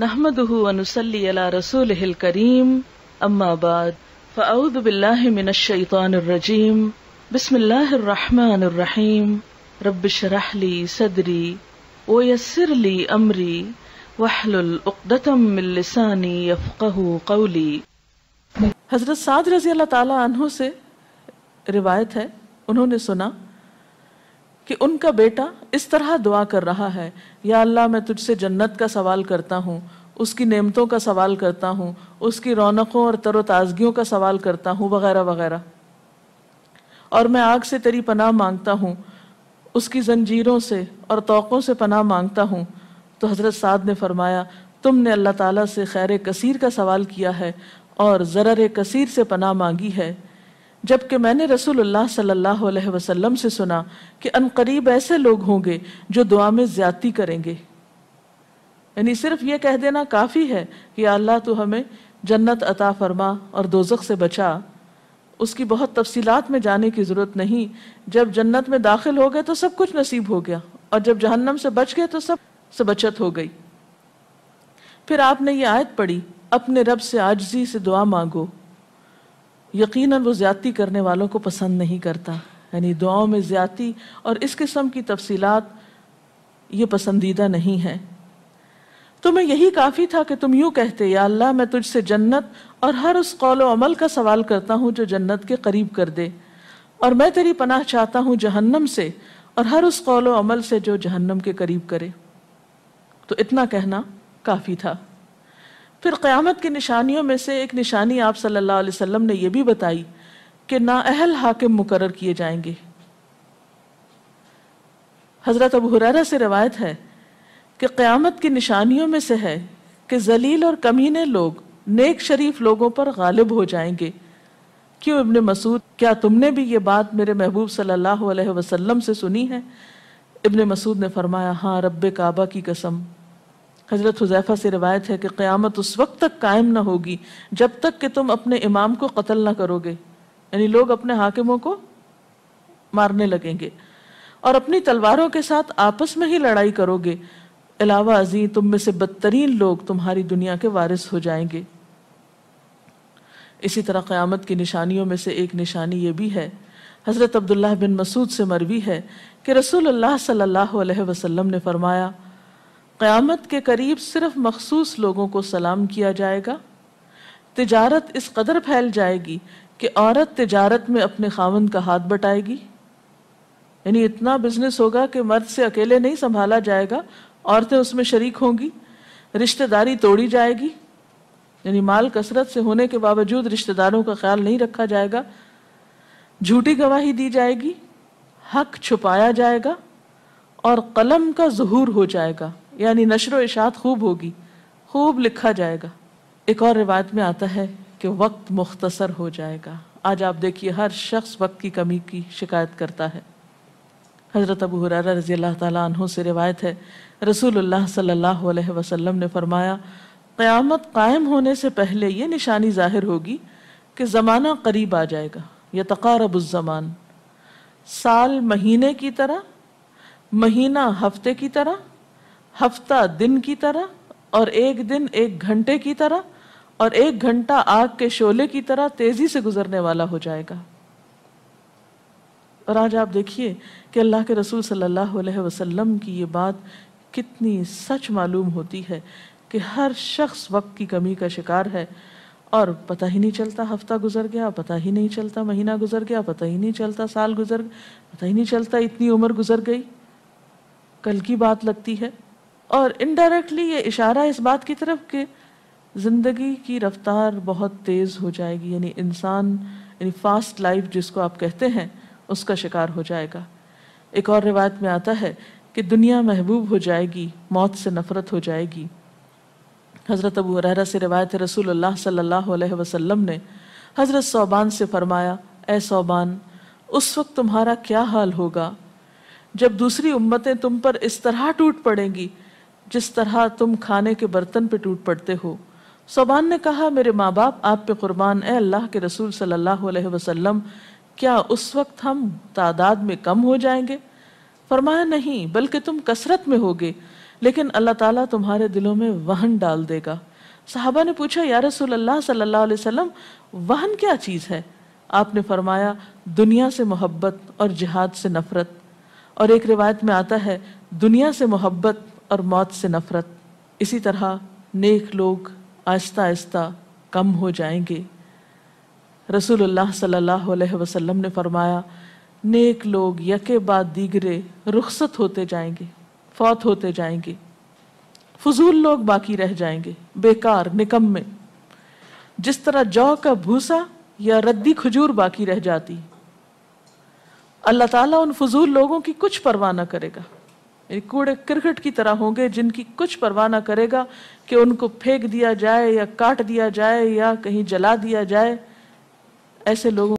नहमदहू वनुसल्ली अला रसूल करीम अम्माबाद फ़ाउद बिल्लामिनशैतानरजीम बसमिल्लाम रबशरहली सदरी वयसरली अमरी वहलुलदतमिलसानी कौली हजरत साद रजी अल्लाह तला से रिवायत है उन्होंने सुना कि उनका बेटा इस तरह दुआ कर रहा है या अल्लाह मैं तुझसे जन्नत का सवाल करता हूँ उसकी नेमतों का सवाल करता हूँ उसकी रौनकों और तरोताजगियों का सवाल करता हूँ वगैरह वगैरह और मैं आग से तेरी पनाह मांगता हूँ उसकी जंजीरों से और तोक़ों से पनाह मांगता हूँ तो हज़रत साद ने फरमाया तुमने अल्लाह ताला से खैर कसीर का सवाल किया है और ज़रर कसीर से पनाह मांगी है जबकि मैंने रसूलुल्लाह सल्लल्लाहु अलैहि वसल्लम से सुना कि अनकरीब ऐसे लोग होंगे जो दुआ में ज्यादती करेंगे यानी सिर्फ ये कह देना काफ़ी है कि अल्लाह तो हमें जन्नत अता फरमा और दोजख से बचा उसकी बहुत तफसीलात में जाने की ज़रूरत नहीं जब जन्नत में दाखिल हो गए तो सब कुछ नसीब हो गया और जब जहन्नम से बच गए तो सब से बचत हो गई फिर आपने ये आयत पढ़ी अपने रब से आजजी से दुआ मांगो यकीन वो ज़्यादती करने वालों को पसंद नहीं करता यानी दुआओं में ज़्यादती और इस किस्म की तफसीलात ये पसंदीदा नहीं है तो मैं यही काफ़ी था कि तुम यूं कहते या अल्लाह मैं तुझसे जन्नत और हर उस कौल अमल का सवाल करता हूँ जो जन्नत के करीब कर दे और मैं तेरी पनाह चाहता हूँ जहन्नम से और हर उस कौल अमल से जो जहन्नम के करीब करे तो इतना कहना काफ़ी था फिर क्यामत की निशानियों में से एक निशानी आप सल्लल्लाहु अलैहि वसल्लम ने यह भी बताई कि नाअहल हाकिम मुकर किए जाएंगे हज़रत अब हुरारा से रवायत है कि क्यामत की निशानियों में से है कि जलील और कमीने लोग नेक शरीफ लोगों पर गालिब हो जाएंगे क्यों इबन मसूद क्या तुमने भी ये बात मेरे महबूब सल्लल्लाहु से सुनी है इबन मसूद ने फरमाया हाँ रब काबा की कसम हज़रत हुजैफ़ा से रिवायत है कि क़्यामत उस वक्त तक कायम ना होगी जब तक कि तुम अपने इमाम को कत्ल ना करोगे यानी लोग अपने हाकिमों को मारने लगेंगे और अपनी तलवारों के साथ आपस में ही लड़ाई करोगे अलावा अजी तुम में से बदतरीन लोग तुम्हारी दुनिया के वारिस हो जाएंगे इसी तरह क्यामत की निशानियों में से एक निशानी ये भी है हज़रत अब्दुल्ला बिन मसूद से मरवी है कि रसूल अल्लाह ने फरमाया क़्यामत के करीब सिर्फ मखसूस लोगों को सलाम किया जाएगा तजारत इस कदर फैल जाएगी कि औरत तजारत में अपने खावन का हाथ बटाएगी यानी इतना बिजनेस होगा कि मर्द से अकेले नहीं संभाला जाएगा औरतें उसमें शरीक होंगी रिश्तेदारी तोड़ी जाएगी यानी माल कसरत से होने के बावजूद रिश्तेदारों का ख्याल नहीं रखा जाएगा झूठी गवाही दी जाएगी हक छुपाया जाएगा और कलम का जहूर हो जाएगा यानी नशर इशात खूब होगी खूब लिखा जाएगा एक और रिवायत में आता है कि वक्त मुख्तसर हो जाएगा आज आप देखिए हर शख्स वक्त की कमी की शिकायत करता है हज़रत अबू हुरारा रज़ी अल्लाह तहों से रिवायत है रसूलुल्लाह सल्लल्लाहु अलैहि वसल्लम ने फरमाया क़यामत कायम होने से पहले ये निशानी ज़ाहिर होगी कि ज़माना करीब आ जाएगा यह तकारबुज़मान साल महीने की तरह महीना हफ्ते की तरह हफ्ता दिन की तरह और एक दिन एक घंटे की तरह और एक घंटा आग के शोले की तरह तेजी से गुजरने वाला हो जाएगा और आज आप देखिए कि अल्लाह के रसूल सल्लल्लाहु अलैहि वसल्लम की ये बात कितनी सच मालूम होती है कि हर शख्स वक्त की कमी का शिकार है और पता ही नहीं चलता हफ्ता गुजर गया पता ही नहीं चलता महीना गुजर गया पता ही नहीं चलता साल गुजर पता ही नहीं चलता इतनी उम्र गुजर गई कल की बात लगती है और इनडायरेक्टली ये इशारा इस बात की तरफ कि ज़िंदगी की रफ्तार बहुत तेज़ हो जाएगी यानी इंसान यानी फास्ट लाइफ जिसको आप कहते हैं उसका शिकार हो जाएगा एक और रिवायत में आता है कि दुनिया महबूब हो जाएगी मौत से नफरत हो जाएगी हज़रत अबू हररा से रिवायत रसूल सल्लल्लाहु अलैहि वसल्लम ने हज़रत सोबान से फरमाया ए सोबान उस वक्त तुम्हारा क्या हाल होगा जब दूसरी उम्मतें तुम पर इस तरह टूट पड़ेंगी जिस तरह तुम खाने के बर्तन पे टूट पड़ते हो सोबान ने कहा मेरे माँ बाप आप पे कुर्बान ए अल्लाह के रसूल सल्लल्लाहु अलैहि वसल्लम क्या उस वक्त हम तादाद में कम हो जाएंगे फरमाया नहीं बल्कि तुम कसरत में होगे लेकिन अल्लाह ताला तुम्हारे दिलों में वहन डाल देगा साहबा ने पूछा या रसूल अल्लाह सल्लल्लाहु अलैहि वसल्लम वहन क्या चीज़ है आपने फरमाया दुनिया से मोहब्बत और जिहाद से नफरत और एक रिवायत में आता है दुनिया से मोहब्बत और मौत से नफरत इसी तरह नेक लोग आहिस्ता आहिस्ता कम हो जाएंगे रसूलुल्लाह सल्लल्लाहु अलैहि वसल्लम ने फरमाया नेक लोग यके बाद दीगरे रुखसत होते जाएंगे फौत होते जाएंगे फजूल लोग बाकी रह जाएंगे बेकार निकम में जिस तरह जौ का भूसा या रद्दी खजूर बाकी रह जाती अल्लाह ताला उन फजूल लोगों की कुछ परवाह न करेगा कूड़े क्रिकेट की तरह होंगे जिनकी कुछ परवाह ना करेगा कि उनको फेंक दिया जाए या काट दिया जाए या कहीं जला दिया जाए ऐसे लोगों